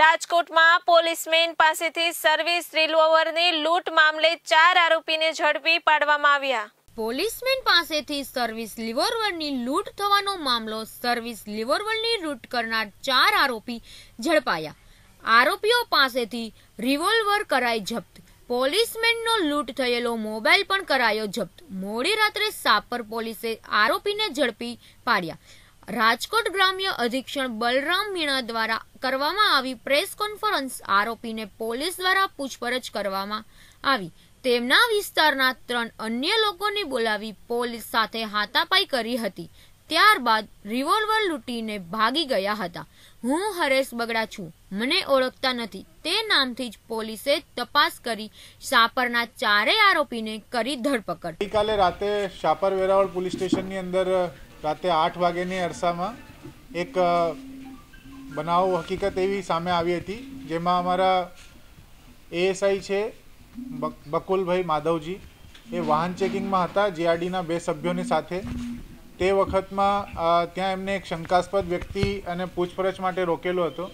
રાજકોટમાં પોલીસમેન પાસેથી સર્વિસ રિવોલ્વરની લૂંટ મામલે ચાર આરોપીને ઝડપી પાડવામાં આવ્યા પોલીસમેન પાસેથી સર્વિસ લિવરવલની લૂંટ થવાનો મામલો સર્વિસ લિવરવલની લૂંટ કરનાર ચાર આરોપી ઝડપાયા આરોપીઓ પાસેથી રિવોલ્વર કરાઈ જપ્ત પોલીસમેનનો લૂંટ થયેલો મોબાઈલ પણ કરાયો જપ્ત મોડી રાત્રે સાપર પોલીસે આરોપીને ઝડપી પાડ્યા રાજકોટ ગ્રામ્ય અધિક્ષણ બલરામ મીણા દ્વારા કરવામાં આવી પ્રેસ કોન્ફરન્સ આરોપીને પોલીસ દ્વારા પૂછપરછ કરવામાં આવી તેમના વિસ્તારના ત્રણ અન્ય લોકોને બોલાવી પોલીસ સાથે હાથાપાઈ કરી હતી ત્યારબાદ રિવોલ્વર લૂંટીને ભાગી ગયા હતા હું હરેશ બગડા છું મને ઓળખતા નથી તે નામથી જ પોલીસે તપાસ કરી સાપરના ચારે આરોપીને કરી ધરપકડ ગઈકાલે રાતે શાપર વેરાવળ પોલીસ સ્ટેશનની અંદર રાતે આઠ વાગ્યાની અરસામાં એક બનાવ હકીકત એવી સામે આવી હતી જેમાં અમારા એએસઆઈ છે બકુલભાઈ માધવજી એ વાહન ચેકિંગમાં હતા જીઆરડીના બે સભ્યોની સાથે તે વખતમાં ત્યાં એમને એક શંકાસ્પદ વ્યક્તિ અને પૂછપરછ માટે રોકેલો હતો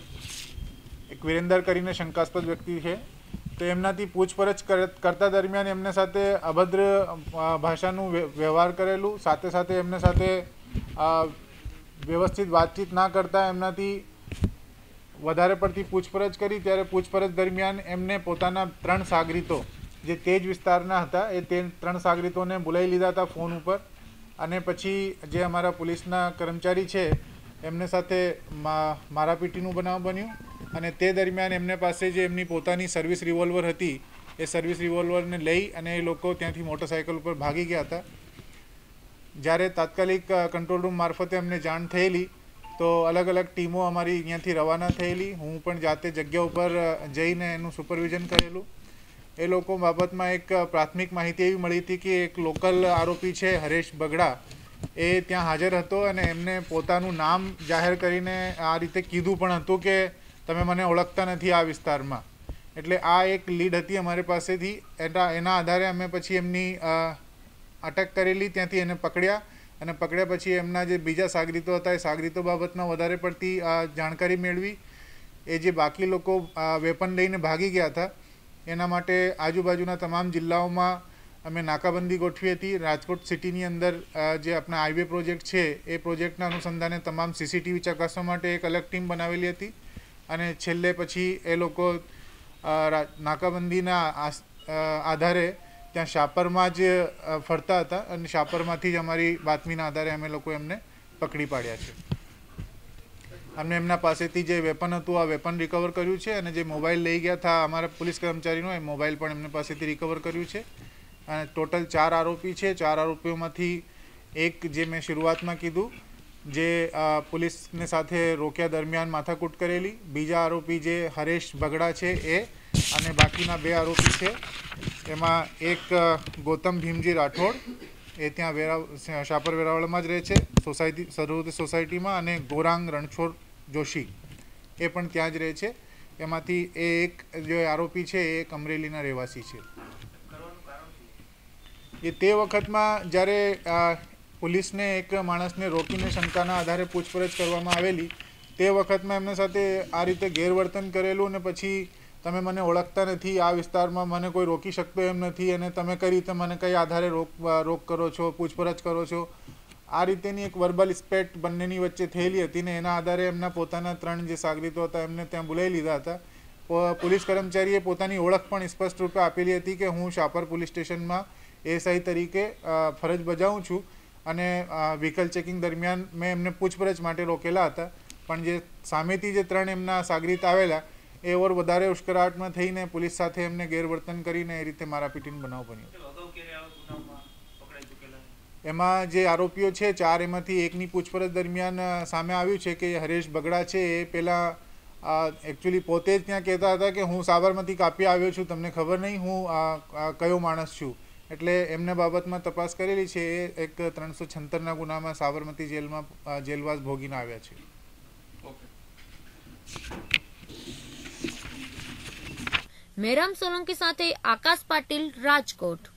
એક વિરેન્દર કરીને શંકાસ્પદ વ્યક્તિ છે તો એમનાથી પૂછપરછ કરતા દરમિયાન એમને સાથે અભદ્ર ભાષાનું વ્યવહાર કરેલું સાથે સાથે એમને સાથે વ્યવસ્થિત વાતચીત ના કરતાં એમનાથી વધારે પડતી પૂછપરછ કરી ત્યારે પૂછપરછ દરમિયાન એમને પોતાના ત્રણ સાગરીતો જે તે જ વિસ્તારના હતા એ તે ત્રણ સાગરીતોને બોલાવી લીધા હતા ફોન ઉપર અને પછી જે અમારા પોલીસના કર્મચારી છે એમને સાથે મારાપીટીનું બનાવ બન્યું અને તે દરમિયાન એમને પાસે જે એમની પોતાની સર્વિસ રિવોલ્વર હતી એ સર્વિસ રિવોલ્વરને લઈ અને એ લોકો ત્યાંથી મોટરસાયકલ ઉપર ભાગી ગયા હતા જ્યારે તાત્કાલિક કંટ્રોલ રૂમ મારફતે અમને જાણ થયેલી તો અલગ અલગ ટીમો અમારી અહીંયાથી રવાના થયેલી હું પણ જાતે જગ્યા ઉપર જઈને એનું સુપરવિઝન કરેલું એ લોકો બાબતમાં એક પ્રાથમિક માહિતી એવી મળી હતી કે એક લોકલ આરોપી છે હરેશ બગડા એ ત્યાં હાજર હતો અને એમને પોતાનું નામ જાહેર કરીને આ રીતે કીધું પણ હતું કે તમે મને ઓળખતા નથી આ વિસ્તારમાં એટલે આ એક લીડ હતી અમારી પાસેથી એના એના આધારે અમે પછી એમની અટક કરેલી ત્યાંથી એને પકડ્યા અને પકડ્યા પછી એમના જે બીજા સાગરીતો હતા એ સાગરીતો બાબતમાં વધારે પડતી જાણકારી મેળવી એ જે બાકી લોકો વેપન લઈને ભાગી ગયા હતા એના માટે આજુબાજુના તમામ જિલ્લાઓમાં અમે નાકાબંધી ગોઠવી હતી રાજકોટ સિટીની અંદર જે આપણા હાઈવે પ્રોજેક્ટ છે એ પ્રોજેક્ટના અનુસંધાને તમામ સીસીટીવી ચકાસવા માટે એક અલગ ટીમ બનાવેલી હતી અને છેલ્લે પછી એ લોકો નાકાબંધીના આધારે ત્યાં શાપરમાં જ ફરતા હતા અને શાપરમાંથી જ અમારી બાતમીના આધારે અમે લોકો એમને પકડી પાડ્યા છે અમને એમના પાસેથી જે વેપન હતું આ વેપન રિકવર કર્યું છે અને જે મોબાઈલ લઈ ગયા હતા અમારા પોલીસ કર્મચારીનો એ મોબાઈલ પણ એમને પાસેથી રિકવર કર્યું છે અને ટોટલ ચાર આરોપી છે ચાર આરોપીઓમાંથી એક જે મેં શરૂઆતમાં કીધું જે પોલીસને સાથે રોક્યા દરમિયાન માથાકૂટ કરેલી બીજા આરોપી જે હરેશ બગડા છે એ અને બાકીના બે આરોપી છે એમાં એક ગૌતમ ભીમજી રાઠોડ એ ત્યાં વેરા શાપર વેરાવળમાં જ રહે છે સોસાયટી સરહદ સોસાયટીમાં અને ગોરાંગ રણછોડ જોશી એ પણ ત્યાં જ રહે છે એમાંથી એ એક જે આરોપી છે એ એક અમરેલીના રહેવાસી છે એ તે વખતમાં જ્યારે પોલીસને એક માણસને રોકીને શંકાના આધારે પૂછપરછ કરવામાં આવેલી તે વખતમાં એમના સાથે આ રીતે ગેરવર્તન કરેલું અને પછી તમે મને ઓળખતા નથી આ વિસ્તારમાં મને કોઈ રોકી શકતો એમ નથી અને તમે કઈ રીતે મને કઈ આધારે રોક રોક કરો છો પૂછપરછ કરો છો આ રીતેની એક વર્બલ સ્પેટ બંનેની વચ્ચે થયેલી હતી ને એના આધારે એમના પોતાના ત્રણ જે સાગરીતો હતા એમને ત્યાં બોલાવી લીધા હતા પોલીસ કર્મચારીએ પોતાની ઓળખ પણ સ્પષ્ટ રૂપે આપેલી હતી કે હું શાપર પોલીસ સ્ટેશનમાં એસઆઈ તરીકે ફરજ બજાવું છું અને વ્હીકલ ચેકિંગ દરમિયાન મેં એમને પૂછપરછ માટે રોકેલા હતા પણ જે સામેથી જે ત્રણ એમના સાગરીત આવેલા એ ઓર વધારે ઉશ્કરાટમાં થઈને પોલીસ સાથે એમને ગેરવર્તન કરીને એ રીતે મારાપીટીનો બનાવ બન્યો એમાં જે આરોપીઓ છે ચાર એમાંથી એકની પૂછપરછ દરમિયાન સામે આવ્યું છે કે હરેશ બગડા છે એ પહેલાં એકચ્યુઅલી પોતે જ ત્યાં કહેતા હતા કે હું સાબરમતી કાપી આવ્યો છું તમને ખબર નહીં હું કયો માણસ છું એટલે એમને બાબતમાં તપાસ કરેલી છે એ એક ત્રણસો છંતરના ગુનામાં સાબરમતી જેલમાં જેલવાસ ભોગીને આવ્યા છે ઓકે મેરામ સોલંકી સાથે આકાશ પાટીલ રાજકોટ